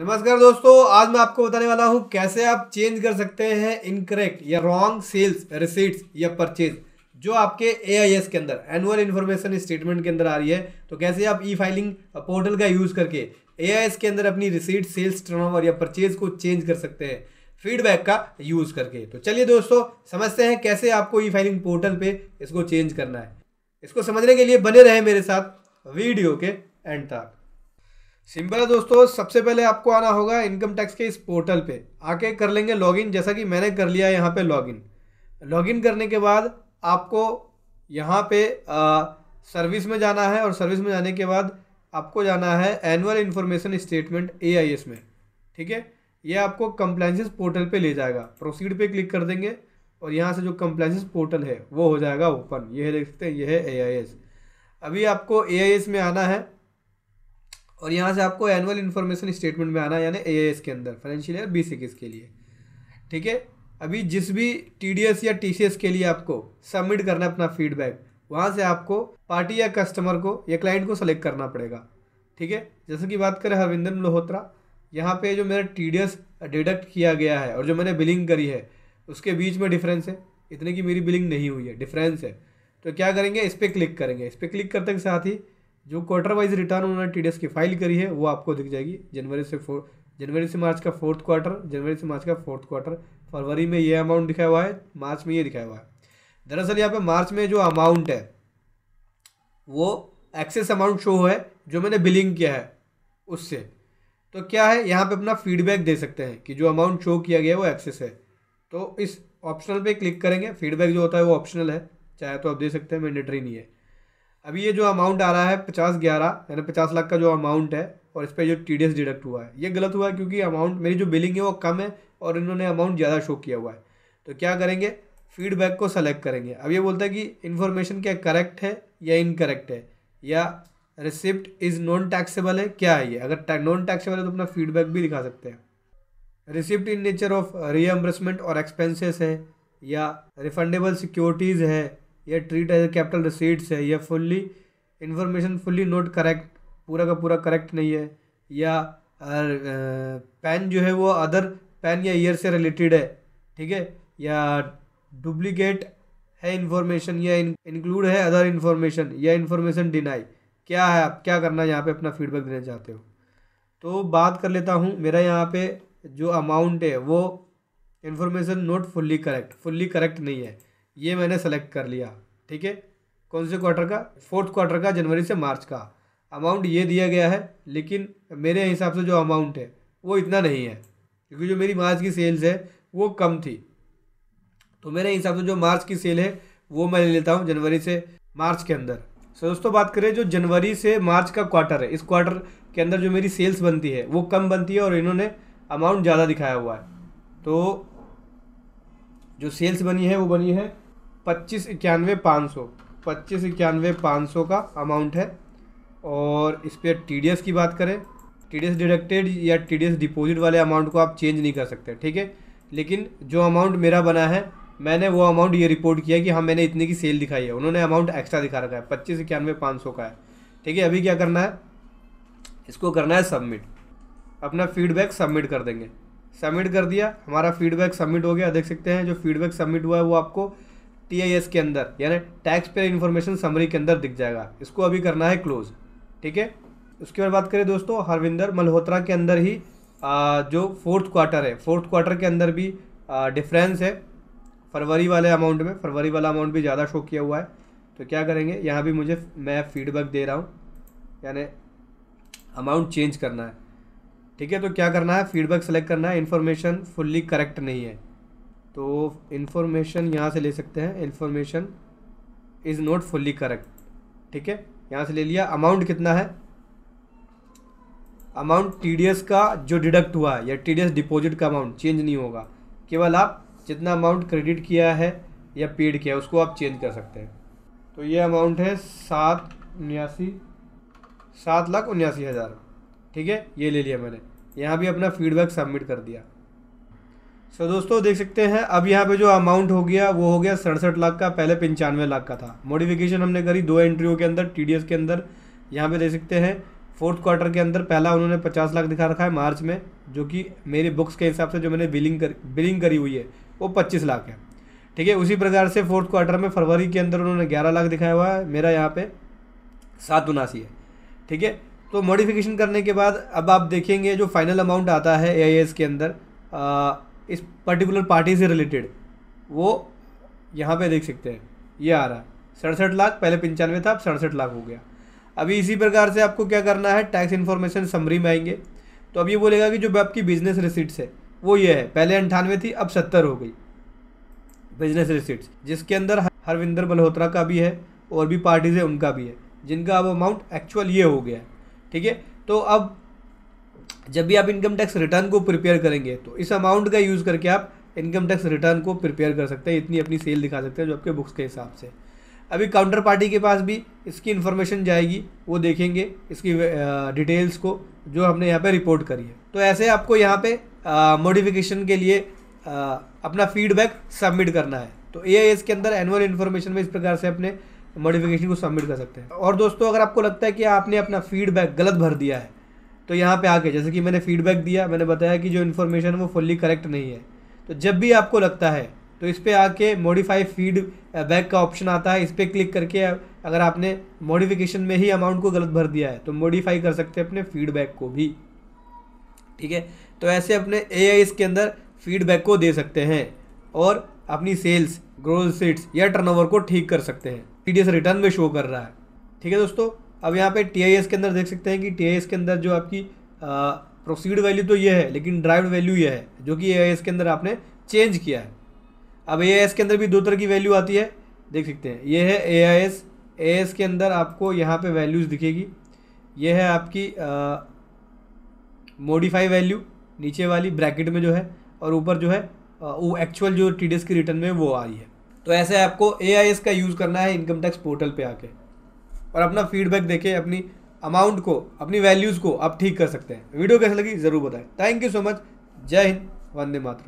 नमस्कार दोस्तों आज मैं आपको बताने वाला हूँ कैसे आप चेंज कर सकते हैं इनकरेक्ट या रॉन्ग सेल्स रिसीट्स या परचेज जो आपके ए के अंदर एनुअल इन्फॉर्मेशन स्टेटमेंट के अंदर आ रही है तो कैसे आप ई फाइलिंग पोर्टल का यूज़ करके ए के अंदर अपनी रिसीट सेल्स टर्नओवर या परचेज को चेंज कर सकते हैं फीडबैक का यूज़ करके तो चलिए दोस्तों समझते हैं कैसे आपको ई फाइलिंग पोर्टल पर इसको चेंज करना है इसको समझने के लिए बने रहे मेरे साथ वीडियो के एंड तक सिंपल है दोस्तों सबसे पहले आपको आना होगा इनकम टैक्स के इस पोर्टल पे आके कर लेंगे लॉगिन जैसा कि मैंने कर लिया यहाँ पे लॉगिन लॉगिन करने के बाद आपको यहाँ पे आ, सर्विस में जाना है और सर्विस में जाने के बाद आपको जाना है एनुअल इन्फॉर्मेशन स्टेटमेंट ए में ठीक है ये आपको कंप्लाइंसिस पोर्टल पर ले जाएगा प्रोसीड पर क्लिक कर देंगे और यहाँ से जो कंप्लाइंसिस पोर्टल है वो हो जाएगा ओपन ये देख सकते हैं यह है ए अभी आपको ए में आना है और यहाँ से आपको एनुअल इन्फॉर्मेशन स्टेटमेंट में आना यानी ए के अंदर फाइनेंशियल ईयर बी के लिए ठीक है अभी जिस भी टी या टी के लिए आपको सबमिट करना है अपना फीडबैक वहाँ से आपको पार्टी या कस्टमर को या क्लाइंट को सेलेक्ट करना पड़ेगा ठीक है जैसे कि बात करें हरविंदर मल्होत्रा यहाँ पे जो मेरा टी डिडक्ट किया गया है और जो मैंने बिलिंग करी है उसके बीच में डिफरेंस है इतने की मेरी बिलिंग नहीं हुई है डिफरेंस है तो क्या करेंगे इस पर क्लिक करेंगे इस पर क्लिक करते के साथ ही जो क्वार्टर वाइज रिटर्न उन्होंने टी की फाइल करी है वो आपको दिख जाएगी जनवरी से फोर जनवरी से मार्च का फोर्थ क्वार्टर जनवरी से मार्च का फोर्थ क्वार्टर फरवरी में ये अमाउंट दिखाया हुआ है मार्च में ये दिखाया हुआ है दरअसल यहाँ पे मार्च में जो अमाउंट है वो एक्सेस अमाउंट शो है जो मैंने बिलिंग किया है उससे तो क्या है यहाँ पे अपना फीडबैक दे सकते हैं कि जो अमाउंट शो किया गया है वो एक्सेस है तो इस ऑप्शनल पे क्लिक करेंगे फीडबैक जो होता है वो ऑप्शनल है चाहे तो आप दे सकते हैं मैंडेटरी नहीं है अभी ये जो अमाउंट आ रहा है पचास ग्यारह यानी पचास लाख का जो अमाउंट है और इस पर जो टी डिडक्ट हुआ है ये गलत हुआ है क्योंकि अमाउंट मेरी जो बिलिंग है वो कम है और इन्होंने अमाउंट ज़्यादा शो किया हुआ है तो क्या करेंगे फीडबैक को सेलेक्ट करेंगे अब ये बोलता है कि इन्फॉर्मेशन क्या करेक्ट है या इनकरेक्ट है या रिसिप्ट इज़ नॉन टैक्सेबल है क्या है ये अगर नॉन टैक्सेबल है तो अपना फीडबैक भी दिखा सकते हैं receipt in nature of reimbursement और एक्सपेंसेस है या रिफंडेबल सिक्योरिटीज़ है यह ट्रीट एज कैपिटल रिसीट्स है यह fully information fully not correct पूरा का पूरा करेक्ट नहीं है या पेन जो है वो अदर पेन या ईयर से रिलेटेड है ठीक है या डुप्लीकेट है इन्फॉर्मेशन या इंक्लूड है अदर इन्फॉर्मेशन या इन्फॉर्मेशन डिनाई क्या है आप क्या करना यहाँ पे अपना फीडबैक देना चाहते हो तो बात कर लेता हूँ मेरा यहाँ पे जो अमाउंट है वो information not fully correct fully correct नहीं है ये मैंने सेलेक्ट कर लिया ठीक है कौन से क्वार्टर का फोर्थ क्वार्टर का जनवरी से मार्च का अमाउंट ये दिया गया है लेकिन मेरे हिसाब से जो अमाउंट है वो इतना नहीं है क्योंकि जो मेरी मार्च की सेल्स है वो कम थी तो मेरे हिसाब से जो मार्च की सेल है वो मैं ले लेता हूँ जनवरी से मार्च के अंदर सो दोस्तों बात करें जो जनवरी से मार्च का क्वार्टर है इस क्वार्टर के अंदर जो मेरी सेल्स बनती है वो कम बनती है और इन्होंने अमाउंट ज़्यादा दिखाया हुआ है तो जो सेल्स बनी है वो बनी है पच्चीस इक्यानवे पाँच सौ पच्चीस इक्यानवे पाँच सौ का अमाउंट है और इस पर टी की बात करें टी डी एस डिडक्टेड या टी डी एस डिपोज़िट वाले अमाउंट को आप चेंज नहीं कर सकते ठीक है लेकिन जो अमाउंट मेरा बना है मैंने वो अमाउंट ये रिपोर्ट किया कि हाँ मैंने इतने की सेल दिखाई है उन्होंने अमाउंट एक्स्ट्रा दिखा रखा है पच्चीस इक्यानवे पाँच सौ का है ठीक है अभी क्या करना है इसको करना है सबमिट अपना फीडबैक सबमिट कर देंगे सबमिट कर दिया हमारा फीडबैक सबमिट हो गया देख सकते हैं जो फीडबैक सबमिट हुआ है वो आपको टी आई एस के अंदर यानी टैक्स पेयर इन्फॉर्मेशन समरी के अंदर दिख जाएगा इसको अभी करना है क्लोज ठीक है उसके बाद बात करें दोस्तों हरविंदर मल्होत्रा के अंदर ही आ, जो फोर्थ क्वार्टर है फोर्थ क्वार्टर के अंदर भी डिफरेंस है फरवरी वाले अमाउंट में फरवरी वाला अमाउंट भी ज़्यादा शो किया हुआ है तो क्या करेंगे यहाँ भी मुझे मैं फीडबैक दे रहा हूँ यानी अमाउंट चेंज करना है ठीक है तो क्या करना है फीडबैक सेलेक्ट करना है इन्फॉर्मेशन फुल्ली करेक्ट नहीं है तो इन्फॉर्मेशन यहाँ से ले सकते हैं information is not fully correct ठीक है यहाँ से ले लिया अमाउंट कितना है अमाउंट टी का जो डिडक्ट हुआ है या टीडीएस डिपॉजिट का अमाउंट चेंज नहीं होगा केवल आप जितना अमाउंट क्रेडिट किया है या पेड किया है उसको आप चेंज कर सकते हैं तो ये अमाउंट है सात उन्यासी सात लाख उन्यासी हज़ार ठीक है ये ले लिया मैंने यहाँ भी अपना फीडबैक सबमिट कर दिया सो so, दोस्तों देख सकते हैं अब यहाँ पे जो अमाउंट हो गया वो हो गया सड़सठ लाख का पहले पंचानवे लाख का था मॉडिफिकेशन हमने करी दो एंट्रियों के अंदर टीडीएस के अंदर यहाँ पे देख सकते हैं फोर्थ क्वार्टर के अंदर पहला उन्होंने पचास लाख दिखा रखा है मार्च में जो कि मेरे बुक्स के हिसाब से जो मैंने बिलिंग कर बिलिंग करी हुई है वो पच्चीस लाख है ठीक है उसी प्रकार से फोर्थ क्वार्टर में फरवरी के अंदर उन्होंने ग्यारह लाख दिखाया हुआ है मेरा यहाँ पे सात उनासी है ठीक है तो मॉडिफिकेशन करने के बाद अब आप देखेंगे जो फाइनल अमाउंट आता है ए के अंदर इस पर्टिकुलर पार्टी से रिलेटेड वो यहाँ पे देख सकते हैं ये आ रहा है सड़सठ लाख पहले पंचानवे था अब सड़सठ लाख हो गया अभी इसी प्रकार से आपको क्या करना है टैक्स इन्फॉर्मेशन समरी में आएंगे तो अब ये बोलेगा कि जो आपकी बिजनेस रिसिट्स है वो ये है पहले अंठानवे थी अब सत्तर हो गई बिजनेस रिसिट्स जिसके अंदर हरविंदर मल्होत्रा का भी है और भी पार्टीज़ है उनका भी है जिनका अब अमाउंट एक्चुअल ये हो गया है ठीक है तो अब जब भी आप इनकम टैक्स रिटर्न को प्रिपेयर करेंगे तो इस अमाउंट का यूज़ करके आप इनकम टैक्स रिटर्न को प्रिपेयर कर सकते हैं इतनी अपनी सेल दिखा सकते हैं जो आपके बुक्स के हिसाब से अभी काउंटर पार्टी के पास भी इसकी इन्फॉर्मेशन जाएगी वो देखेंगे इसकी डिटेल्स को जो हमने यहाँ पे रिपोर्ट करी है तो ऐसे आपको यहाँ पे मॉडिफिकेशन के लिए आ, अपना फीडबैक सबमिट करना है तो ए के अंदर एनुअल इन्फॉर्मेशन में इस प्रकार से अपने मॉडिफिकेशन को सबमिट कर सकते हैं और दोस्तों अगर आपको लगता है कि आपने अपना फीडबैक गलत भर दिया है तो यहाँ पे आके जैसे कि मैंने फीडबैक दिया मैंने बताया कि जो इन्फॉर्मेशन है वो फुल्ली करेक्ट नहीं है तो जब भी आपको लगता है तो इस पर आके मॉडिफाई फीड बैक का ऑप्शन आता है इस पर क्लिक करके अगर आपने मॉडिफिकेशन में ही अमाउंट को गलत भर दिया है तो मॉडिफाई कर सकते हैं अपने फीडबैक को भी ठीक है तो ऐसे अपने ए के अंदर फीडबैक को दे सकते हैं और अपनी सेल्स ग्रोथ सीट्स या टर्नओवर को ठीक कर सकते हैं टी रिटर्न में शो कर रहा है ठीक है दोस्तों अब यहाँ पे टी के अंदर देख सकते हैं कि टी के अंदर जो आपकी प्रोसीड वैल्यू तो ये है लेकिन ड्राइव्ड वैल्यू ये है जो कि ए के अंदर आपने चेंज किया है अब ए के अंदर भी दो तरह की वैल्यू आती है देख सकते हैं ये है ए आई एस ए एस के अंदर आपको यहाँ पे वैल्यूज़ दिखेगी ये है आपकी मोडिफाई वैल्यू नीचे वाली ब्रैकेट में जो है और ऊपर जो है आ, वो एक्चुअल जो टी की रिटर्न में वो आ रही है तो ऐसे आपको ए का यूज़ करना है इनकम टैक्स पोर्टल पर आके और अपना फीडबैक देखें अपनी अमाउंट को अपनी वैल्यूज़ को आप ठीक कर सकते हैं वीडियो कैसे लगी ज़रूर बताएं थैंक यू सो मच जय हिंद वंदे मातृ